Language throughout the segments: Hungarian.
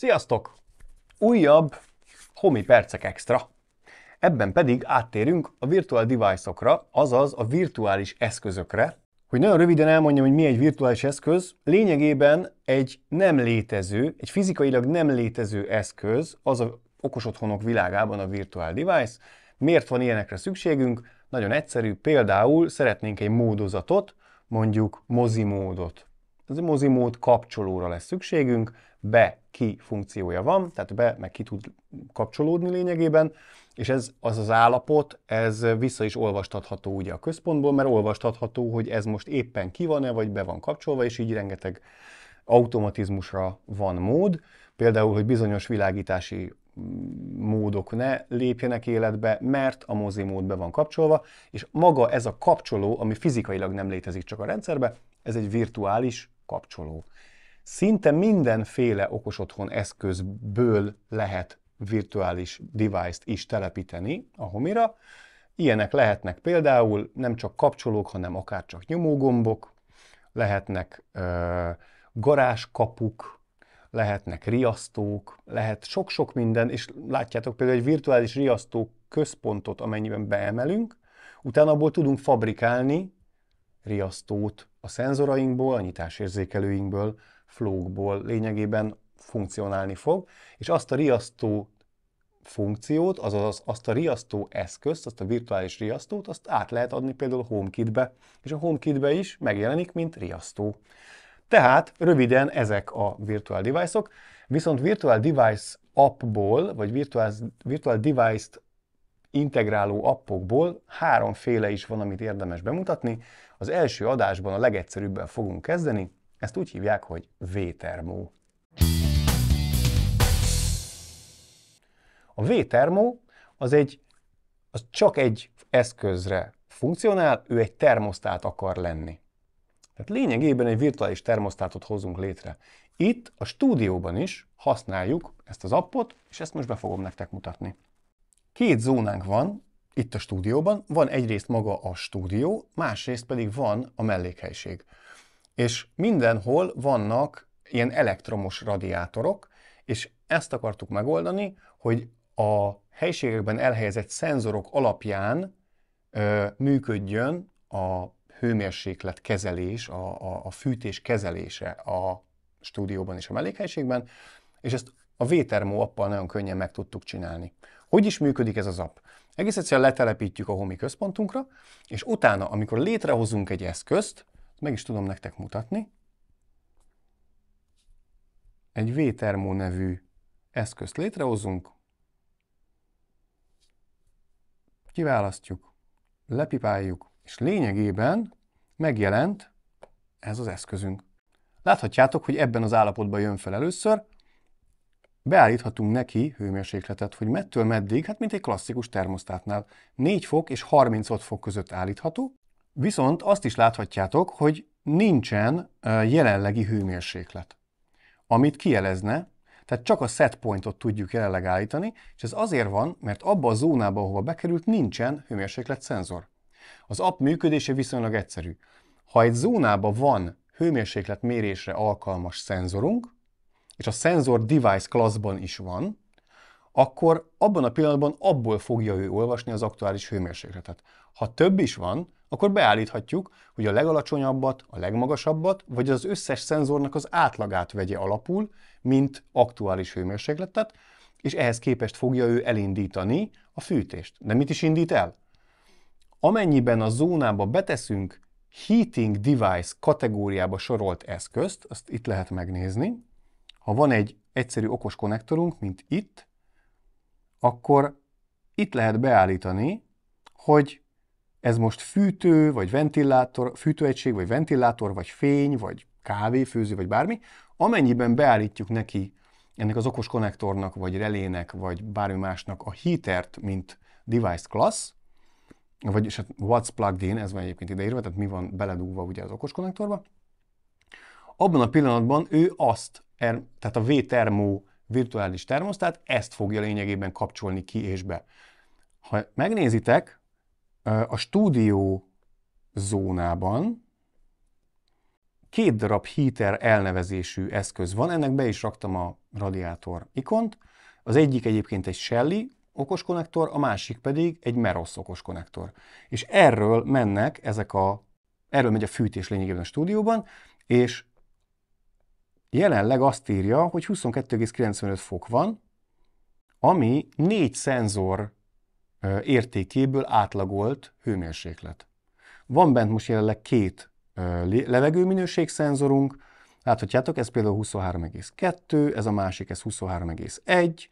Sziasztok! Újabb Homi Percek Extra. Ebben pedig áttérünk a virtual device-okra, azaz a virtuális eszközökre. Hogy nagyon röviden elmondjam, hogy mi egy virtuális eszköz, lényegében egy nem létező, egy fizikailag nem létező eszköz, az a okos otthonok világában a virtual device. Miért van ilyenekre szükségünk? Nagyon egyszerű, például szeretnénk egy módozatot, mondjuk mozi módot. Ez a mód kapcsolóra lesz szükségünk, be ki funkciója van, tehát be meg ki tud kapcsolódni lényegében, és ez az az állapot, ez vissza is olvastatható ugye a központból, mert olvastatható, hogy ez most éppen ki van-e, vagy be van kapcsolva, és így rengeteg automatizmusra van mód, például, hogy bizonyos világítási mm, módok ne lépjenek életbe, mert a mozi mód be van kapcsolva, és maga ez a kapcsoló, ami fizikailag nem létezik csak a rendszerbe, ez egy virtuális kapcsoló. Szinte mindenféle okos otthon eszközből lehet virtuális device-t is telepíteni a homira. Ilyenek lehetnek például nem csak kapcsolók, hanem akár csak nyomógombok, lehetnek ö, garázskapuk, lehetnek riasztók, lehet sok-sok minden, és látjátok például egy virtuális riasztó központot, amennyiben beemelünk, utána abból tudunk fabrikálni riasztót a szenzorainkból, a nyitásérzékelőinkből, flókból lényegében funkcionálni fog, és azt a riasztó funkciót, azaz azt a riasztó eszközt, azt a virtuális riasztót, azt át lehet adni például HomeKit-be, és a HomeKit-be is megjelenik, mint riasztó. Tehát röviden ezek a virtual device -ok, viszont virtual device appból, vagy virtual, virtual device-t integráló appokból háromféle is van, amit érdemes bemutatni. Az első adásban a legegyszerűbben fogunk kezdeni, ezt úgy hívják, hogy V-termó. A V-termó az, egy, az csak egy eszközre funkcionál, ő egy termosztát akar lenni. Tehát lényegében egy virtuális termosztátot hozunk létre. Itt a stúdióban is használjuk ezt az appot, és ezt most be fogom nektek mutatni. Két zónánk van itt a stúdióban, van egyrészt maga a stúdió, másrészt pedig van a mellékhelység és mindenhol vannak ilyen elektromos radiátorok, és ezt akartuk megoldani, hogy a helységekben elhelyezett szenzorok alapján ö, működjön a hőmérséklet kezelés, a, a, a fűtés kezelése a stúdióban és a mellékhelységben, és ezt a Vétermó appal nagyon könnyen meg tudtuk csinálni. Hogy is működik ez az app? Egész egyszerűen letelepítjük a homi központunkra, és utána, amikor létrehozunk egy eszközt, meg is tudom nektek mutatni. Egy V-termó nevű eszközt létrehozunk, kiválasztjuk, lepipáljuk, és lényegében megjelent ez az eszközünk. Láthatjátok, hogy ebben az állapotban jön fel először, beállíthatunk neki hőmérsékletet, hogy mettől meddig, hát mint egy klasszikus termosztátnál, 4 fok és 35 fok között állítható, Viszont azt is láthatjátok, hogy nincsen jelenlegi hőmérséklet, amit kielezne, tehát csak a setpointot tudjuk jelenleg állítani, és ez azért van, mert abba a zónába, ahova bekerült, nincsen hőmérséklet szenzor. Az app működése viszonylag egyszerű. Ha egy zónába van hőmérséklet mérésre alkalmas szenzorunk, és a szenzor device classban is van, akkor abban a pillanatban abból fogja ő olvasni az aktuális hőmérsékletet. Ha több is van, akkor beállíthatjuk, hogy a legalacsonyabbat, a legmagasabbat, vagy az összes szenzornak az átlagát vegye alapul, mint aktuális hőmérsékletet, és ehhez képest fogja ő elindítani a fűtést. De mit is indít el? Amennyiben a zónába beteszünk heating device kategóriába sorolt eszközt, azt itt lehet megnézni, ha van egy egyszerű okos konnektorunk, mint itt, akkor itt lehet beállítani, hogy ez most fűtő, vagy ventilátor, fűtőegység, vagy ventilátor, vagy fény, vagy kávéfőző, vagy bármi, amennyiben beállítjuk neki ennek az okos konnektornak, vagy relének, vagy bármi másnak a heatert, mint device class, vagyis hát what's plugged in, ez van egyébként ideírva, tehát mi van beledugva ugye az okos konnektorba, abban a pillanatban ő azt, er- tehát a V-termó virtuális termosztát ezt fogja lényegében kapcsolni ki és be. Ha megnézitek, a stúdió zónában két darab heater elnevezésű eszköz van, ennek be is raktam a radiátor ikont. Az egyik egyébként egy Shelly okos konnektor, a másik pedig egy Meros okos konnektor. És erről mennek ezek a, erről megy a fűtés lényegében a stúdióban, és jelenleg azt írja, hogy 22,95 fok van, ami négy szenzor értékéből átlagolt hőmérséklet. Van bent most jelenleg két levegőminőség szenzorunk, láthatjátok, ez például 23,2, ez a másik, ez 23,1,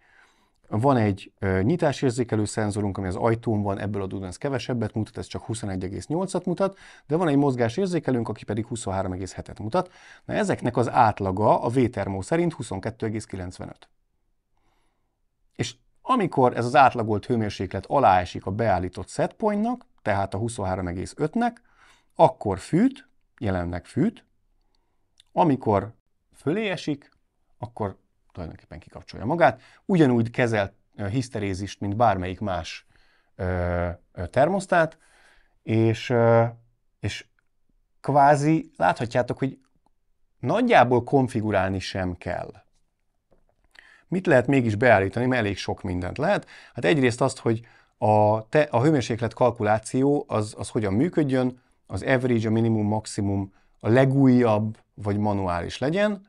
van egy nyitásérzékelő szenzorunk, ami az ajtón van, ebből a ez kevesebbet mutat, ez csak 21,8-at mutat, de van egy mozgásérzékelőnk, aki pedig 23,7-et mutat. Na ezeknek az átlaga a V-termó szerint 22,95. És amikor ez az átlagolt hőmérséklet alá esik a beállított setpointnak, tehát a 23,5-nek, akkor fűt, jelenleg fűt, amikor fölé esik, akkor tulajdonképpen kikapcsolja magát. Ugyanúgy kezel hiszterézist, mint bármelyik más termosztát, és, és kvázi láthatjátok, hogy nagyjából konfigurálni sem kell. Mit lehet mégis beállítani, mert elég sok mindent lehet. Hát egyrészt azt, hogy a, te, a hőmérséklet kalkuláció az, az hogyan működjön, az average, a minimum, maximum, a legújabb vagy manuális legyen,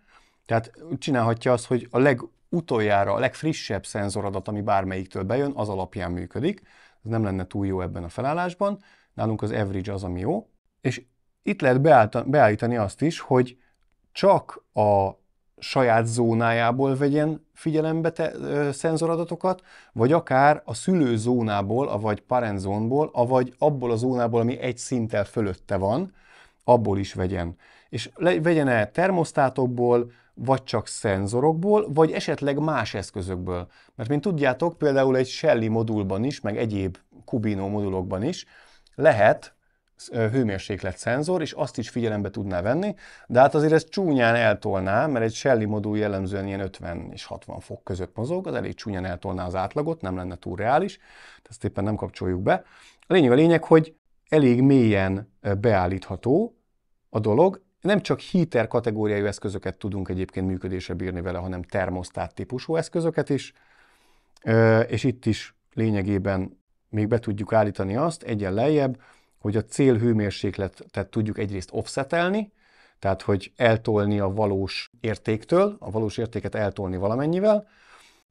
tehát csinálhatja azt, hogy a legutoljára, a legfrissebb szenzoradat, ami bármelyiktől bejön, az alapján működik. Ez nem lenne túl jó ebben a felállásban. Nálunk az average az, ami jó. És itt lehet beállítani azt is, hogy csak a saját zónájából vegyen figyelembe te, ö, szenzoradatokat, vagy akár a szülő zónából, avagy parent zónból, avagy abból a zónából, ami egy szinttel fölötte van, abból is vegyen. És le, vegyen-e termosztátokból, vagy csak szenzorokból, vagy esetleg más eszközökből. Mert mint tudjátok, például egy Shelly modulban is, meg egyéb Kubino modulokban is lehet hőmérséklet szenzor, és azt is figyelembe tudná venni, de hát azért ez csúnyán eltolná, mert egy Shelly modul jellemzően ilyen 50 és 60 fok között mozog, az elég csúnyán eltolná az átlagot, nem lenne túl reális, tehát ezt éppen nem kapcsoljuk be. A lényeg a lényeg, hogy elég mélyen beállítható a dolog, nem csak heater kategóriájú eszközöket tudunk egyébként működésre bírni vele, hanem termosztát típusú eszközöket is, és itt is lényegében még be tudjuk állítani azt egyen lejjebb, hogy a cél hőmérsékletet tudjuk egyrészt offsetelni, tehát hogy eltolni a valós értéktől, a valós értéket eltolni valamennyivel,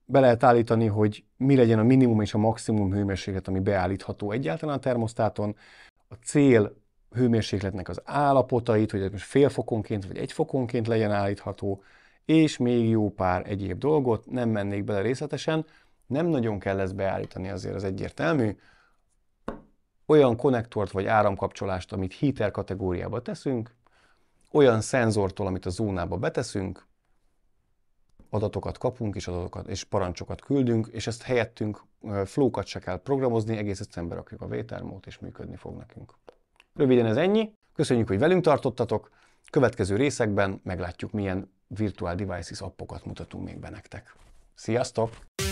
be lehet állítani, hogy mi legyen a minimum és a maximum hőmérséklet, ami beállítható egyáltalán a termosztáton. A cél hőmérsékletnek az állapotait, hogy ez most fél fokonként vagy egy fokonként legyen állítható, és még jó pár egyéb dolgot, nem mennék bele részletesen, nem nagyon kell ezt beállítani, azért az egyértelmű. Olyan konnektort vagy áramkapcsolást, amit heater kategóriába teszünk, olyan szenzortól, amit a zónába beteszünk, adatokat kapunk, és, adatokat, és parancsokat küldünk, és ezt helyettünk flókat se kell programozni, egész egyszerűen berakjuk a vételmót, és működni fog nekünk. Röviden ez ennyi. Köszönjük, hogy velünk tartottatok. Következő részekben meglátjuk, milyen Virtual Devices appokat mutatunk még be nektek. Sziasztok!